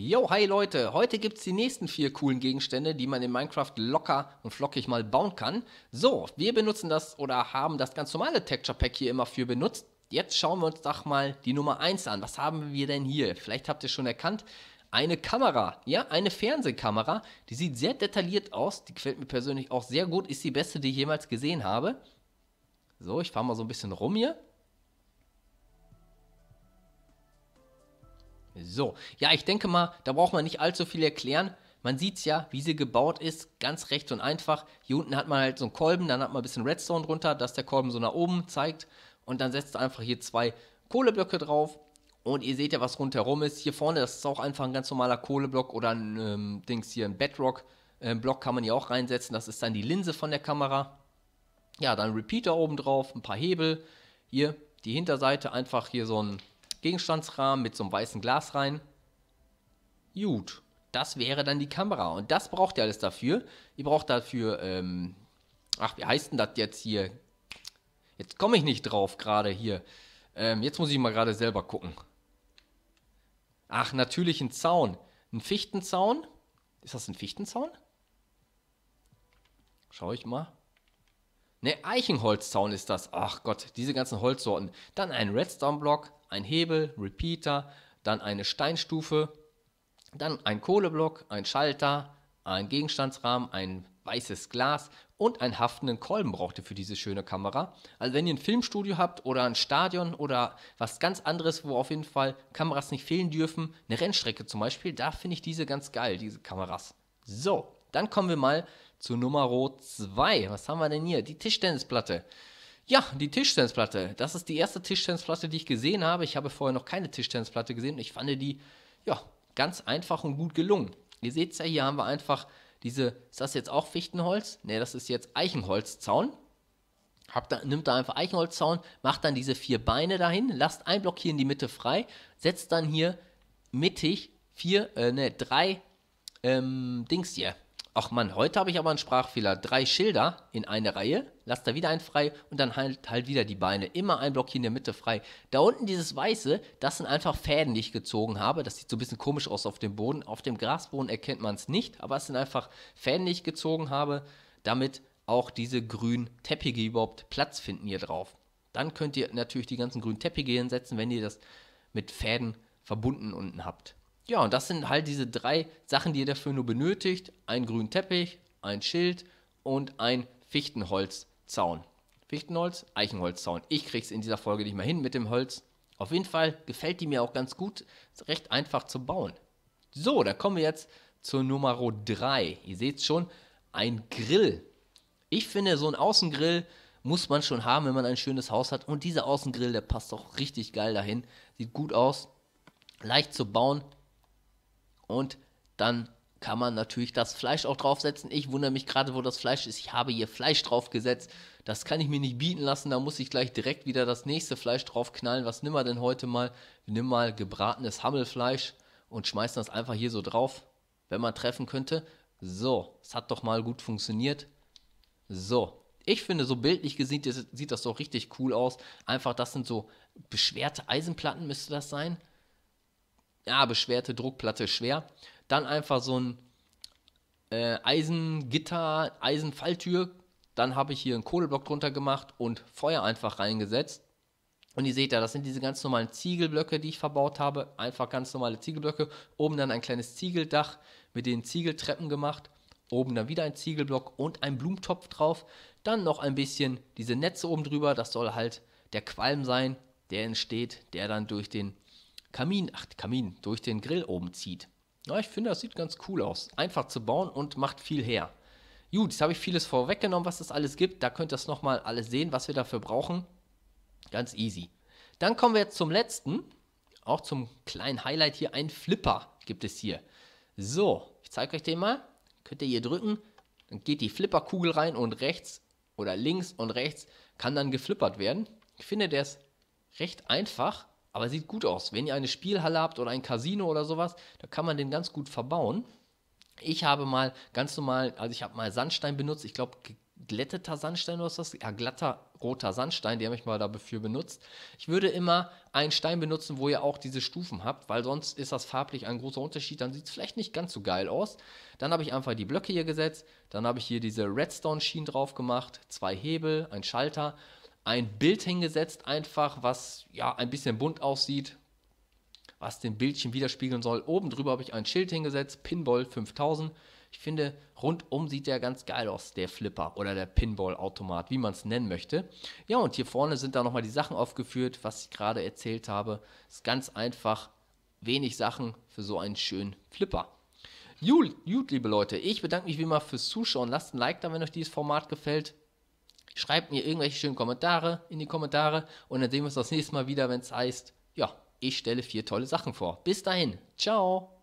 Yo, hi Leute! Heute gibt es die nächsten vier coolen Gegenstände, die man in Minecraft locker und flockig mal bauen kann. So, wir benutzen das oder haben das ganz normale Texture Pack hier immer für benutzt. Jetzt schauen wir uns doch mal die Nummer 1 an. Was haben wir denn hier? Vielleicht habt ihr schon erkannt, eine Kamera, ja, eine Fernsehkamera. Die sieht sehr detailliert aus, die gefällt mir persönlich auch sehr gut, ist die beste, die ich jemals gesehen habe. So, ich fahre mal so ein bisschen rum hier. So, ja, ich denke mal, da braucht man nicht allzu viel erklären. Man sieht es ja, wie sie gebaut ist, ganz recht und einfach. Hier unten hat man halt so einen Kolben, dann hat man ein bisschen Redstone drunter, dass der Kolben so nach oben zeigt. Und dann setzt einfach hier zwei Kohleblöcke drauf. Und ihr seht ja, was rundherum ist. Hier vorne, das ist auch einfach ein ganz normaler Kohleblock oder ein ähm, Dings hier, ein Bedrock-Block ähm, kann man hier auch reinsetzen. Das ist dann die Linse von der Kamera. Ja, dann Repeater oben drauf, ein paar Hebel. Hier die Hinterseite einfach hier so ein Gegenstandsrahmen mit so einem weißen Glas rein. Gut, das wäre dann die Kamera. Und das braucht ihr alles dafür. Ihr braucht dafür, ähm, ach, wie heißt denn das jetzt hier? Jetzt komme ich nicht drauf gerade hier. Ähm, jetzt muss ich mal gerade selber gucken. Ach, natürlich ein Zaun. Ein Fichtenzaun. Ist das ein Fichtenzaun? Schau ich mal. Ne, Eichenholzzaun ist das. Ach Gott, diese ganzen Holzsorten. Dann ein Redstone-Block, ein Hebel, Repeater, dann eine Steinstufe, dann ein Kohleblock, ein Schalter, ein Gegenstandsrahmen, ein weißes Glas und einen haftenden Kolben braucht ihr für diese schöne Kamera. Also wenn ihr ein Filmstudio habt oder ein Stadion oder was ganz anderes, wo auf jeden Fall Kameras nicht fehlen dürfen, eine Rennstrecke zum Beispiel, da finde ich diese ganz geil, diese Kameras. So, dann kommen wir mal zu Nummer 2. Was haben wir denn hier? Die Tischtennisplatte. Ja, die Tischtennisplatte. Das ist die erste Tischtennisplatte, die ich gesehen habe. Ich habe vorher noch keine Tischtennisplatte gesehen. und Ich fand die, ja, ganz einfach und gut gelungen. Ihr seht es ja, hier haben wir einfach diese, ist das jetzt auch Fichtenholz? Ne, das ist jetzt Eichenholzzaun. Hab da, nimmt da einfach Eichenholzzaun, macht dann diese vier Beine dahin, lasst ein Block hier in die Mitte frei, setzt dann hier mittig vier, äh, ne, drei ähm, Dings hier, Ach man, heute habe ich aber einen Sprachfehler. Drei Schilder in eine Reihe, lass da wieder einen frei und dann halt, halt wieder die Beine. Immer ein Block hier in der Mitte frei. Da unten dieses Weiße, das sind einfach Fäden, die ich gezogen habe. Das sieht so ein bisschen komisch aus auf dem Boden. Auf dem Grasboden erkennt man es nicht, aber es sind einfach Fäden, die ich gezogen habe, damit auch diese grünen Teppiche überhaupt Platz finden hier drauf. Dann könnt ihr natürlich die ganzen grünen Teppiche hinsetzen, wenn ihr das mit Fäden verbunden unten habt. Ja, und das sind halt diese drei Sachen, die ihr dafür nur benötigt. Ein grünen Teppich, ein Schild und ein Fichtenholzzaun. Fichtenholz, Eichenholzzaun. Ich krieg's in dieser Folge nicht mehr hin mit dem Holz. Auf jeden Fall gefällt die mir auch ganz gut, recht einfach zu bauen. So, da kommen wir jetzt zur Nummer 3. Ihr seht schon, ein Grill. Ich finde, so ein Außengrill muss man schon haben, wenn man ein schönes Haus hat. Und dieser Außengrill, der passt auch richtig geil dahin. Sieht gut aus, leicht zu bauen, und dann kann man natürlich das Fleisch auch draufsetzen. Ich wundere mich gerade, wo das Fleisch ist. Ich habe hier Fleisch draufgesetzt. Das kann ich mir nicht bieten lassen. Da muss ich gleich direkt wieder das nächste Fleisch draufknallen. Was nimm wir denn heute mal? Nimm mal gebratenes Hammelfleisch und schmeißen das einfach hier so drauf, wenn man treffen könnte. So, es hat doch mal gut funktioniert. So, ich finde, so bildlich gesehen sieht das doch richtig cool aus. Einfach, das sind so beschwerte Eisenplatten, müsste das sein ja, beschwerte Druckplatte schwer. Dann einfach so ein äh, Eisengitter, Eisenfalltür. Dann habe ich hier einen Kohleblock drunter gemacht und Feuer einfach reingesetzt. Und ihr seht ja, das sind diese ganz normalen Ziegelblöcke, die ich verbaut habe. Einfach ganz normale Ziegelblöcke. Oben dann ein kleines Ziegeldach mit den Ziegeltreppen gemacht. Oben dann wieder ein Ziegelblock und ein Blumentopf drauf. Dann noch ein bisschen diese Netze oben drüber. Das soll halt der Qualm sein, der entsteht, der dann durch den Kamin, ach Kamin, durch den Grill oben zieht. Ja, ich finde, das sieht ganz cool aus. Einfach zu bauen und macht viel her. Gut, jetzt habe ich vieles vorweggenommen, was es alles gibt. Da könnt ihr es nochmal alles sehen, was wir dafür brauchen. Ganz easy. Dann kommen wir jetzt zum letzten, auch zum kleinen Highlight hier. Ein Flipper gibt es hier. So, ich zeige euch den mal. Könnt ihr hier drücken, dann geht die Flipperkugel rein und rechts oder links und rechts kann dann geflippert werden. Ich finde, der ist recht einfach aber sieht gut aus. Wenn ihr eine Spielhalle habt oder ein Casino oder sowas, da kann man den ganz gut verbauen. Ich habe mal ganz normal, also ich habe mal Sandstein benutzt, ich glaube geglätteter Sandstein oder was, ja glatter roter Sandstein, den habe ich mal dafür benutzt. Ich würde immer einen Stein benutzen, wo ihr auch diese Stufen habt, weil sonst ist das farblich ein großer Unterschied, dann sieht es vielleicht nicht ganz so geil aus. Dann habe ich einfach die Blöcke hier gesetzt, dann habe ich hier diese Redstone-Schienen drauf gemacht, zwei Hebel, ein Schalter ein Bild hingesetzt, einfach, was ja ein bisschen bunt aussieht, was den Bildchen widerspiegeln soll. Oben drüber habe ich ein Schild hingesetzt, Pinball 5000. Ich finde, rundum sieht der ganz geil aus, der Flipper oder der Pinball-Automat, wie man es nennen möchte. Ja, und hier vorne sind da nochmal die Sachen aufgeführt, was ich gerade erzählt habe. Ist ganz einfach, wenig Sachen für so einen schönen Flipper. Gut, gut, liebe Leute, ich bedanke mich wie immer fürs Zuschauen. Lasst ein Like da, wenn euch dieses Format gefällt. Schreibt mir irgendwelche schönen Kommentare in die Kommentare und dann sehen wir uns das nächste Mal wieder, wenn es heißt, ja, ich stelle vier tolle Sachen vor. Bis dahin, ciao!